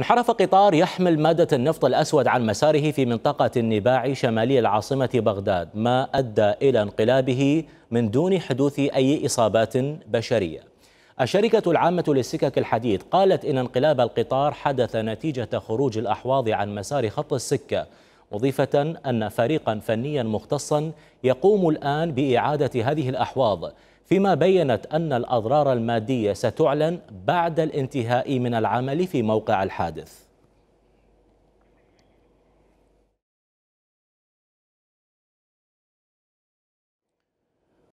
انحرف قطار يحمل مادة النفط الأسود عن مساره في منطقة النباع شمالي العاصمة بغداد ما أدى إلى انقلابه من دون حدوث أي إصابات بشرية الشركة العامة للسكك الحديد قالت إن انقلاب القطار حدث نتيجة خروج الأحواض عن مسار خط السكة مضيفة أن فريقا فنيا مختصا يقوم الآن بإعادة هذه الأحواض فيما بينت أن الأضرار المادية ستعلن بعد الانتهاء من العمل في موقع الحادث